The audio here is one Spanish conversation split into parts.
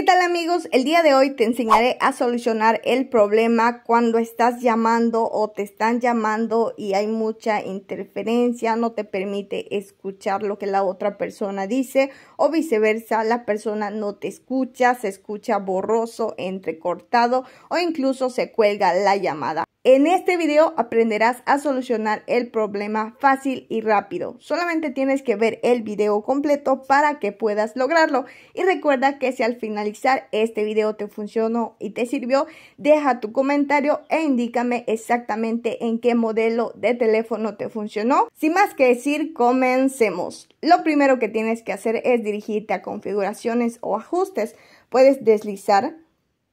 ¿Qué tal amigos? El día de hoy te enseñaré a solucionar el problema cuando estás llamando o te están llamando y hay mucha interferencia, no te permite escuchar lo que la otra persona dice o viceversa, la persona no te escucha, se escucha borroso, entrecortado o incluso se cuelga la llamada. En este video aprenderás a solucionar el problema fácil y rápido. Solamente tienes que ver el video completo para que puedas lograrlo. Y recuerda que si al finalizar este video te funcionó y te sirvió, deja tu comentario e indícame exactamente en qué modelo de teléfono te funcionó. Sin más que decir, comencemos. Lo primero que tienes que hacer es dirigirte a configuraciones o ajustes. Puedes deslizar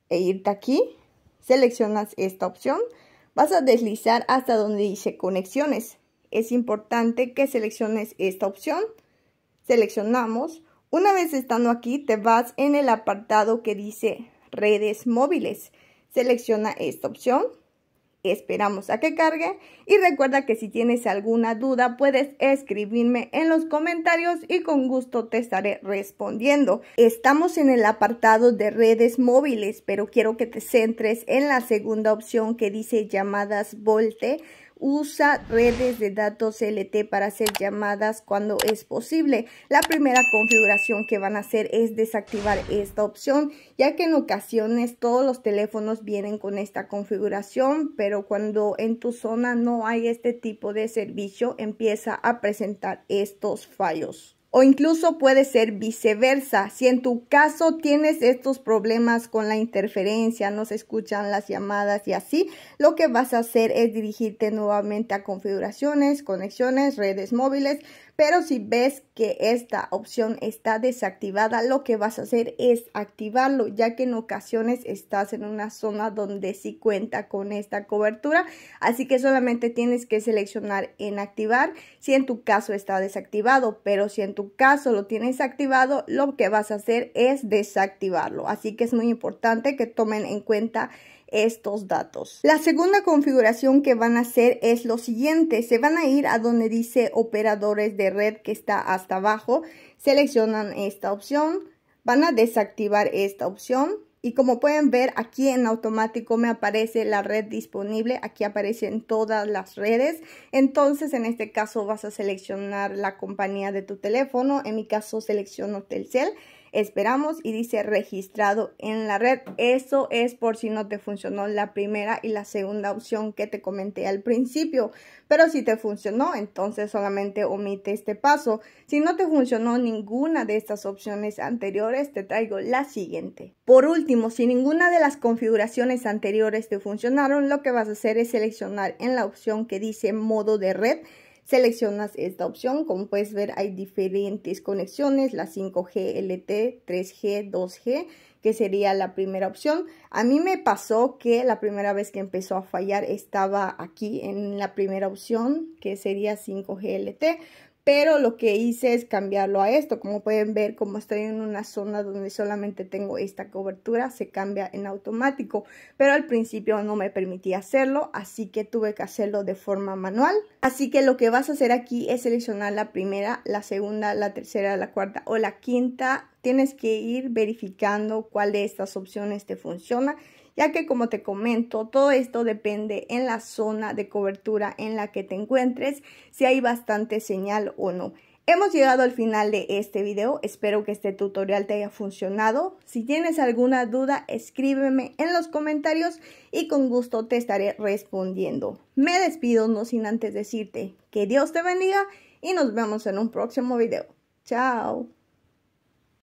e irte aquí. Seleccionas esta opción Vas a deslizar hasta donde dice conexiones. Es importante que selecciones esta opción. Seleccionamos. Una vez estando aquí, te vas en el apartado que dice redes móviles. Selecciona esta opción. Esperamos a que cargue y recuerda que si tienes alguna duda puedes escribirme en los comentarios y con gusto te estaré respondiendo. Estamos en el apartado de redes móviles, pero quiero que te centres en la segunda opción que dice llamadas Volte usa redes de datos LT para hacer llamadas cuando es posible. La primera configuración que van a hacer es desactivar esta opción, ya que en ocasiones todos los teléfonos vienen con esta configuración, pero cuando en tu zona no hay este tipo de servicio, empieza a presentar estos fallos o incluso puede ser viceversa. Si en tu caso tienes estos problemas con la interferencia, no se escuchan las llamadas y así, lo que vas a hacer es dirigirte nuevamente a configuraciones, conexiones, redes móviles, pero si ves que esta opción está desactivada, lo que vas a hacer es activarlo, ya que en ocasiones estás en una zona donde sí cuenta con esta cobertura. Así que solamente tienes que seleccionar en activar si en tu caso está desactivado. Pero si en tu caso lo tienes activado, lo que vas a hacer es desactivarlo. Así que es muy importante que tomen en cuenta estos datos. La segunda configuración que van a hacer es lo siguiente. Se van a ir a donde dice operadores de red que está hasta abajo. Seleccionan esta opción. Van a desactivar esta opción. Y como pueden ver, aquí en automático me aparece la red disponible. Aquí aparecen todas las redes. Entonces, en este caso vas a seleccionar la compañía de tu teléfono. En mi caso, selecciono Telcel esperamos y dice registrado en la red. Eso es por si no te funcionó la primera y la segunda opción que te comenté al principio. Pero si te funcionó, entonces solamente omite este paso. Si no te funcionó ninguna de estas opciones anteriores, te traigo la siguiente. Por último, si ninguna de las configuraciones anteriores te funcionaron, lo que vas a hacer es seleccionar en la opción que dice modo de red seleccionas esta opción. Como puedes ver, hay diferentes conexiones, la 5G, LT, 3G, 2G, que sería la primera opción. A mí me pasó que la primera vez que empezó a fallar estaba aquí en la primera opción, que sería 5G, pero lo que hice es cambiarlo a esto. Como pueden ver, como estoy en una zona donde solamente tengo esta cobertura, se cambia en automático, pero al principio no me permitía hacerlo, así que tuve que hacerlo de forma manual. Así que lo que vas a hacer aquí es seleccionar la primera, la segunda, la tercera, la cuarta o la quinta. Tienes que ir verificando cuál de estas opciones te funciona ya que como te comento, todo esto depende en la zona de cobertura en la que te encuentres, si hay bastante señal o no. Hemos llegado al final de este video, espero que este tutorial te haya funcionado. Si tienes alguna duda, escríbeme en los comentarios y con gusto te estaré respondiendo. Me despido no sin antes decirte que Dios te bendiga y nos vemos en un próximo video. Chao.